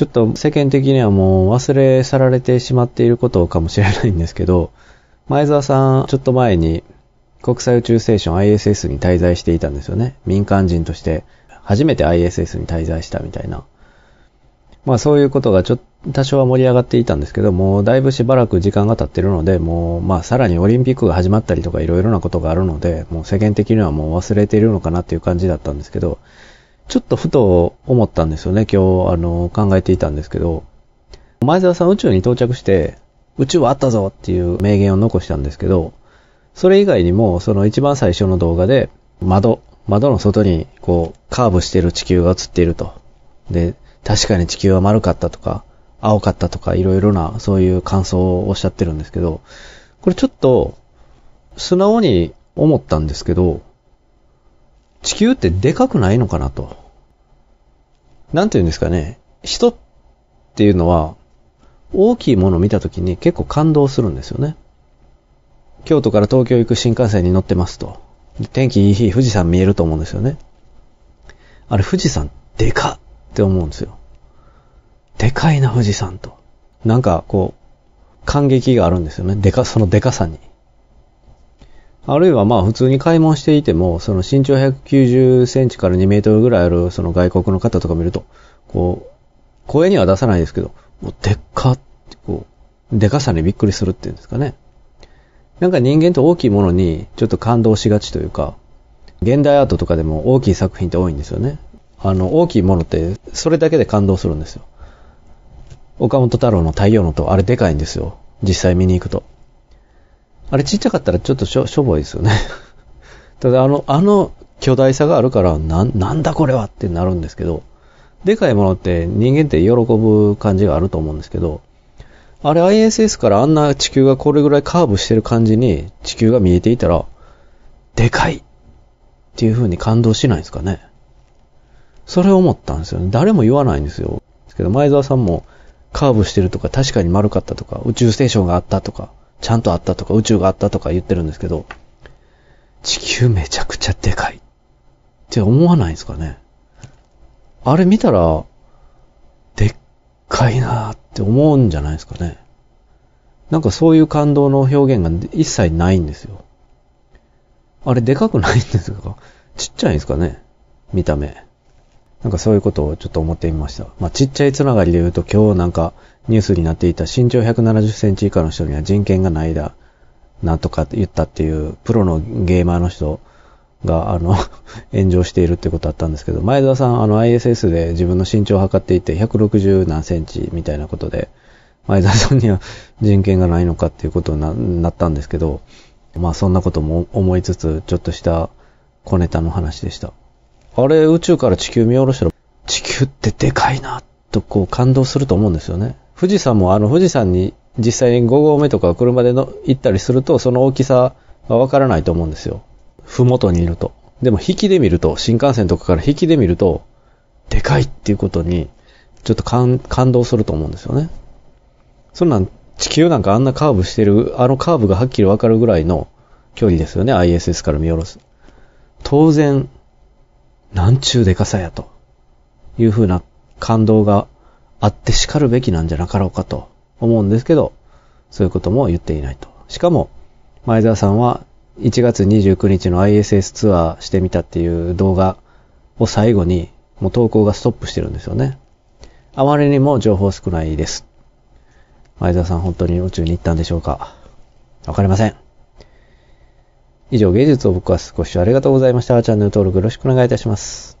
ちょっと世間的にはもう忘れ去られてしまっていることかもしれないんですけど、前澤さん、ちょっと前に国際宇宙ステーション ISS に滞在していたんですよね。民間人として初めて ISS に滞在したみたいな。まあそういうことがちょっと多少は盛り上がっていたんですけども、だいぶしばらく時間が経ってるので、もうまあさらにオリンピックが始まったりとかいろいろなことがあるので、もう世間的にはもう忘れているのかなっていう感じだったんですけど、ちょっとふと思ったんですよね。今日、あの、考えていたんですけど、前澤さん宇宙に到着して、宇宙はあったぞっていう名言を残したんですけど、それ以外にも、その一番最初の動画で、窓、窓の外に、こう、カーブしてる地球が映っていると。で、確かに地球は丸かったとか、青かったとか、いろいろな、そういう感想をおっしゃってるんですけど、これちょっと、素直に思ったんですけど、地球ってでかくないのかなと。なんて言うんですかね。人っていうのは、大きいものを見た時に結構感動するんですよね。京都から東京行く新幹線に乗ってますと。天気いい日、富士山見えると思うんですよね。あれ、富士山でかって思うんですよ。でかいな、富士山と。なんか、こう、感激があるんですよね。でか、そのでかさに。あるいはまあ普通に買い物していても、その身長190センチから2メートルぐらいあるその外国の方とか見ると、こう、声には出さないですけど、もうでっかってこう、でかさにびっくりするっていうんですかね。なんか人間って大きいものにちょっと感動しがちというか、現代アートとかでも大きい作品って多いんですよね。あの、大きいものってそれだけで感動するんですよ。岡本太郎の太陽の塔、あれでかいんですよ。実際見に行くと。あれちっちゃかったらちょっとしょしょぼいですよね。ただあの、あの巨大さがあるから、な、なんだこれはってなるんですけど、でかいものって人間って喜ぶ感じがあると思うんですけど、あれ ISS からあんな地球がこれぐらいカーブしてる感じに地球が見えていたら、でかいっていう風に感動しないんですかね。それを思ったんですよね。誰も言わないんですよ。ですけど、前澤さんもカーブしてるとか確かに丸かったとか宇宙ステーションがあったとかちゃんとあったとか宇宙があったとか言ってるんですけど、地球めちゃくちゃでかいって思わないんですかね。あれ見たら、でっかいなーって思うんじゃないですかね。なんかそういう感動の表現が一切ないんですよ。あれでかくないんですかちっちゃいんですかね見た目。なんかそういうことをちょっと思ってみました。まあちっちゃいつながりで言うと今日なんかニュースになっていた身長170センチ以下の人には人権がないだ、なんとか言ったっていうプロのゲーマーの人が、あの 炎上しているってことあったんですけど、前澤さん、あの ISS で自分の身長を測っていて160何センチみたいなことで、前澤さんには人権がないのかっていうことになったんですけど、まあそんなことも思いつつ、ちょっとした小ネタの話でした。あれ、宇宙から地球見下ろしたら、地球ってでかいな、とこう感動すると思うんですよね。富士山もあの富士山に実際に5合目とか車での行ったりすると、その大きさはわからないと思うんですよ。ふもとにいると。でも引きで見ると、新幹線とかから引きで見ると、でかいっていうことに、ちょっと感動すると思うんですよね。そんなん、地球なんかあんなカーブしてる、あのカーブがはっきりわかるぐらいの距離ですよね、ISS から見下ろす。当然、なんちゅうでかさやと、いうふうな感動があって叱るべきなんじゃなかろうかと思うんですけど、そういうことも言っていないと。しかも、前澤さんは1月29日の ISS ツアーしてみたっていう動画を最後に、もう投稿がストップしてるんですよね。あまりにも情報少ないです。前澤さん本当に宇宙に行ったんでしょうかわかりません。以上、芸術を僕はご視聴ありがとうございました。チャンネル登録よろしくお願いいたします。